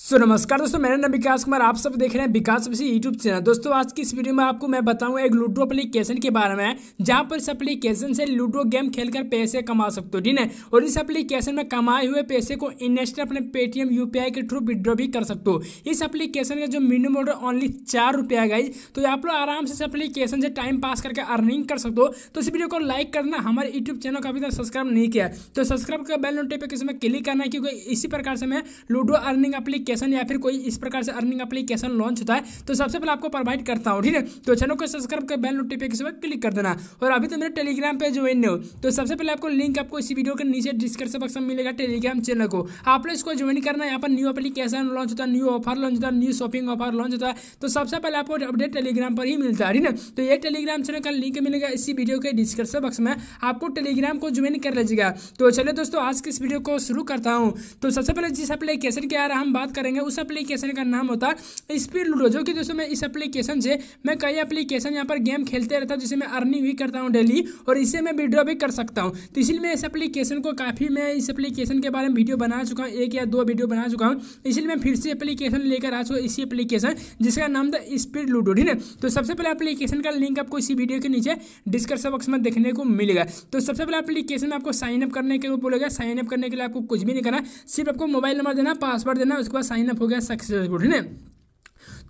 सो so, नमस्कार दोस्तों मेरा नाम विकास कुमार आप सब देख रहे हैं विकास यूट्यूब चैनल दोस्तों आज की इस वीडियो में आपको मैं बताऊंगा एक लूडो एप्लीकेशन के बारे में जहां पर इस एप्लीकेशन से लूडो गेम खेलकर पैसे कमा सकते हो ठीक है और इस एप्लीकेशन में कमाए हुए पैसे को इन्वेस्टर अपने पेटीएम यूपीआई के थ्रू विड्रॉ भी कर सकते हो इस एप्लीकेशन का जो मिनिमम ऑर्डर ओनली चार रुपया गई तो आप लोग आराम से इस एप्लीकेशन से टाइम पास करके अर्निंग कर सकते हो तो इस वीडियो को लाइक करना हमारे यूट्यूब चैनल को अभी तक सब्सक्राइब नहीं किया तो सब्सक्राइब कर बेल नोटिफिकेशन में क्लिक करना क्योंकि इसी प्रकार से मैं लूडो अर्निंग एप्लीकेशन एप्लीकेशन या फिर कोई इस प्रकार से अर्निंग एप्लीकेशन लॉन्च होता है तो सबसे पहले आपको प्रोवाइड करता हूँ ठीक है तो चैनल को सब्सक्राइब कर बेल नोटिफिकेशन पर क्लिक कर देना और अभी तो मेरे टेलीग्राम पर ज्वाइन हो तो सबसे पहले आपको लिंक आपको इसी वीडियो के नीचे डिस्क्रिप्शन बॉक्स में मिलेगा टेलीग्राम चैनल को आप लोग इसको ज्वाइन करना यहाँ पर न्यू एप्लीकेशन लॉन्च होता है न्यू ऑफर लॉन्च होता है न्यू शॉपिंग ऑफर लॉन्च होता है तो सबसे पहले आपको अपडेट टेलीग्राम पर ही मिलता है ठीक है तो ये टेलीग्राम चैनल का लिंक मिलेगा इसी वीडियो के डिस्क्रिप्शन बॉक्स में आपको टेलीग्राम को ज्वाइन कर लीजिएगा तो चलिए दोस्तों आज के इस वीडियो को शुरू करता हूँ तो सबसे पहले जिस एप्लीकेशन के यार हम बात करेंगे उस एप्लीकेशन का नाम होता है स्पीड लूडो जो कि दोस्तों मैं इस एप्लीकेशन से मैं कई एप्लीकेशन यहाँ पर गेम खेलते रहता हूँ जिसे मैं अर्निंग भी करता हूँ डेली और इसे मैं वीडियो भी कर सकता हूँ तो इसलिए मैं इस एप्लीकेशन को काफ़ी मैं इस एप्लीकेशन के बारे में वीडियो बना चुका हूँ एक या दो वीडियो बना चुका हूँ इसलिए मैं फिर से एप्लीकेशन लेकर आ चुका इसी एप्लीकेशन जिसका नाम था स्पीड लूडो ठीक है तो सबसे पहले एप्लीकेशन का लिंक आपको इसी वीडियो के नीचे डिस्क्रिप्शन बॉक्स में देखने को मिलेगा तो सबसे पहले एप्लीकेशन में आपको साइनअप करने के लिए बोलेगा साइनअप करने के लिए आपको कुछ भी नहीं करना सिर्फ आपको मोबाइल नंबर देना पासवर्ड देना उसके साइन अप हो गया सक्सेसफुल ठीक है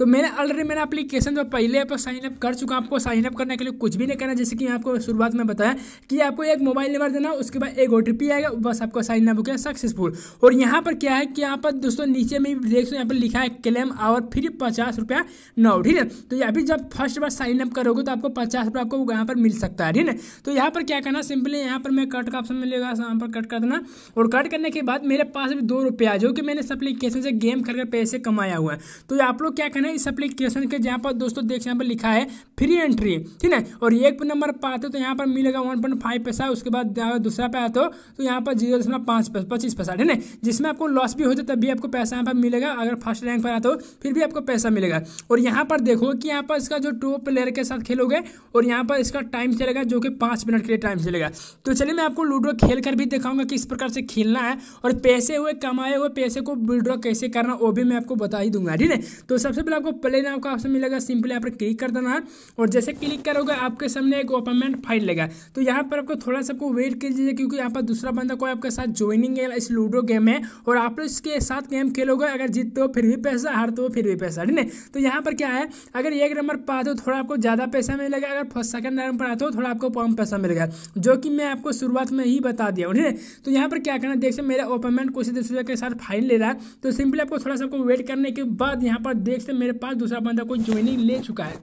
तो मैंने ऑलरेडी मेरा अपलीकेशन जो पहले पर साइन अप कर चुका आपको साइन अप करने के लिए कुछ भी नहीं करना जैसे कि आपको शुरुआत में बताया कि आपको एक मोबाइल नंबर देना उसके बाद एक ओ आएगा बस आपको साइन अप हो गया सक्सेसफुल और यहाँ पर क्या है कि यहाँ पर दोस्तों नीचे में देख सो यहाँ पर लिखा है क्लेम आवर फ्री पचास रुपया नाउ ठीक है तो यहाँ भी जब फर्स्ट बार साइन अप करोगे तो आपको पचास रुपया आपको यहाँ पर मिल सकता है ठीक है तो यहाँ पर क्या करना सिंपली यहाँ पर मैं कट का ऑप्शन मिलेगा यहाँ पर कट कर देना और कट करने के बाद मेरे पास अभी दो रुपया जो कि मैंने इस अपलीकेशन से गेम खेल पैसे कमाया हुआ है तो आप लोग क्या करना है इस एप्लीकेशन के जहाँ पर दोस्तों देख यहाँ पर लिखा है फ्री एंट्री ठीक है और एक नंबर पर आते हो तो यहाँ पर मिलेगा वन पॉइंट फाइव पैसा उसके बाद दूसरा पे आते हो तो यहाँ पर जीरो दशमलव पाँच पच्चीस पैसा ठीक है जिसमें आपको लॉस भी होता है तब भी आपको पैसा यहाँ पर मिलेगा अगर फर्स्ट रैंक पर आते हो फिर भी आपको पैसा मिलेगा और यहाँ पर देखो कि यहाँ पर इसका जो टू प्लेयर के साथ खेलोगे और यहाँ पर इसका टाइम चलेगा जो कि पाँच मिनट के लिए टाइम चलेगा तो चलिए मैं आपको लूडो खेल भी दिखाऊंगा किस प्रकार से खेलना है और पैसे हुए कमाए हुए पैसे को विड्रॉ कैसे करना वो भी मैं आपको बता ही दूंगा ठीक है तो सबसे पर आपको प्ले नाम का ऑप्शन मिलेगा सिंपली यहाँ पर क्लिक कर देना है और जैसे क्लिक करोगे आपके सामने एक ओपनमेंट फाइल लगा तो यहाँ पर आपको थोड़ा सा आपको वेट लीजिए क्योंकि यहाँ पर दूसरा बंदा कोई आपके साथ ज्वाइनिंग है इस लूडो गेम में और आप लोग इसके साथ गेम खेलोगे अगर जीतते हो फिर भी पैसा हारते हो फिर भी पैसा ठीक है तो यहाँ पर क्या है अगर एक नंबर पर आते हो थोड़ा आपको ज़्यादा पैसा मिलेगा अगर फर्स्ट सेकंड नंबर पर आते हो थोड़ा आपको कम पैसा मिलेगा जो कि मैं आपको शुरुआत में ही बता दिया ठीक है तो यहाँ पर क्या करना देखिए मेरा ओपनमेंट कुछ दूसरे के साथ फाइल ले रहा है तो सिंपली आपको थोड़ा सा आपको वेट करने के बाद यहाँ पर देख से मेरे पास दूसरा बंदा कोई ज्वाइनिंग ले चुका है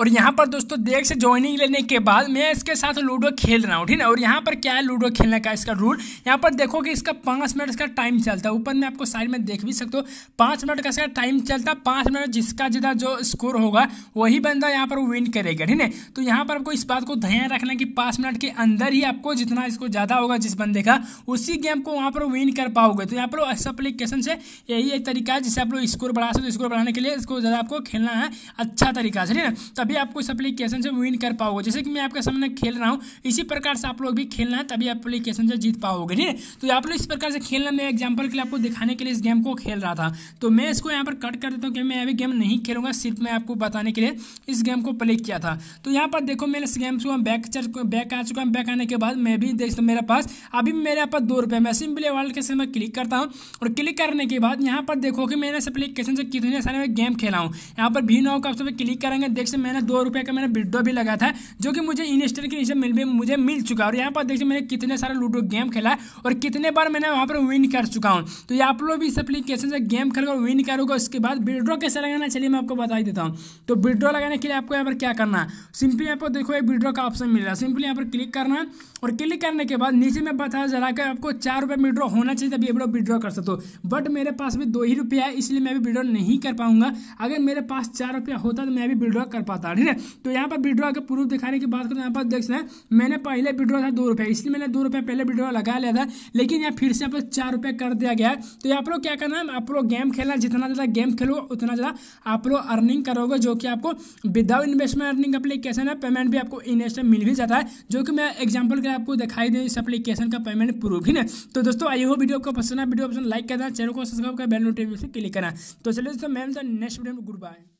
और यहाँ पर दोस्तों देख से ज्वाइनिंग लेने के बाद मैं इसके साथ लूडो खेल रहा हूँ ठीक है और यहाँ पर क्या है लूडो खेलने का इसका रूल यहाँ पर देखो कि इसका पाँच मिनट इसका टाइम चलता है ऊपर में आपको साइड में देख भी सकते हो पाँच मिनट का इसका टाइम चलता है पाँच मिनट जिसका जितना जो स्कोर होगा वही बंदा यहाँ पर विन करेगा ठीक है तो यहाँ पर आपको इस बात को ध्यान रखना है कि पाँच मिनट के अंदर ही आपको जितना इसको ज़्यादा होगा जिस बंदे का उसी गेम को वहाँ पर विन कर पाओगे तो यहाँ पर इस अप्लीकेशन से यही एक तरीका है जिससे आप लोग स्कोर बढ़ा सकते हो स्कोर बढ़ाने के लिए इसको ज़्यादा आपको खेलना है अच्छा तरीका से ठीक है तो तभी आपको इस एप्लीकेशन से विन कर पाओगे जैसे कि मैं आपके सामने खेल रहा हूँ इसी प्रकार से आप लोग भी खेलना है तभी एप्लीकेशन से जीत पाओगे ठीक है तो आप लोग इस प्रकार से खेलना मैं एग्जाम्पल के लिए आपको दिखाने के लिए इस गेम को खेल रहा था तो मैं इसको यहाँ पर कट कर देता हूँ कि मैं अभी गेम नहीं खेलूंगा सिर्फ मैं आपको बताने के लिए इस गेम को प्ले किया था तो यहाँ पर देखो मैंने इस गेम से बैक बैक आ चुका हूँ बैक आने के बाद मैं भी देख मेरे पास अभी मेरे पास दो रुपये मैं सिम्पली वर्ल्ड के समय क्लिक करता हूँ और क्लिक करने के बाद यहाँ पर देखो कि मैंने इस एप्लीकेशन से कितने सारे गेम खेला हूँ यहाँ पर भी नाव का ऑप्शन पर क्लिक करेंगे देख से मैंने था दो रुपये का मैंने बिड्डो भी लगा था जो कि मुझे इंस्टेंट के नीचे मिल भी मुझे मिल चुका है और यहाँ पर देखिए मैंने कितने सारे लूडो गेम खेला है और कितने बार मैंने वहाँ पर विन कर चुका हूँ तो ये आप लोग भी इस अपलीकेशन से गेम खेल कर विन करोगे उसके बाद विड्रो कैसे लगाना चलिए मैं आपको बता ही देता हूँ तो विड्रो लगाने के लिए आपको यहाँ पर क्या करना है सिंपली यहाँ पर देखो एक विड्रो का ऑप्शन मिल रहा है सिंपली यहाँ पर क्लिक करना और क्लिक करने के बाद नीचे में बताया जा रहा है कि आपको चार रुपये विड्रो होना चाहिए तभी आप लोग विड्रो कर सकते हो बट मेरे पास भी दो ही रुपया है इसलिए मैं भी विड्रो नहीं कर पाऊंगा अगर मेरे पास चार रुपया होता तो मैं भी विड्रॉ कर पाता था ठीक है तो यहाँ पर विड्रॉ के प्रूफ दिखाने की बात करें यहाँ पर देख सकते हैं मैंने पहले विड्रॉ था दो रुपये इसलिए मैंने दो रुपये पहले विड्रॉ लगा लिया था लेकिन यहाँ फिर से यहाँ पर चार रुपये कर दिया गया है तो यहाँ पर क्या करना है आप लोग गेम खेलना जितना ज़्यादा गेम खेलोगे उतना ज़्यादा आप लोग अर्निंग करोगे जो कि आपको विदाउट इन्वेस्टमेंट अर्निंग एप्लीकेशन है पेमेंट भी आपको इन्वेस्ट मिल भी जाता है जो कि मैं एग्जाम्पल के आपको दिखाई दे इस एप्लीकेशन का पेमेंट प्रूफ ही ना तो दोस्तों आई हो वीडियो को पसंद है वीडियो पसंद लाइक करना चैनल को सब्सक्राइब कर बेल नोटिफिकेशन क्लिक करना तो चलिए दोस्तों मैम नेक्स्ट वीडियो में गुड बाय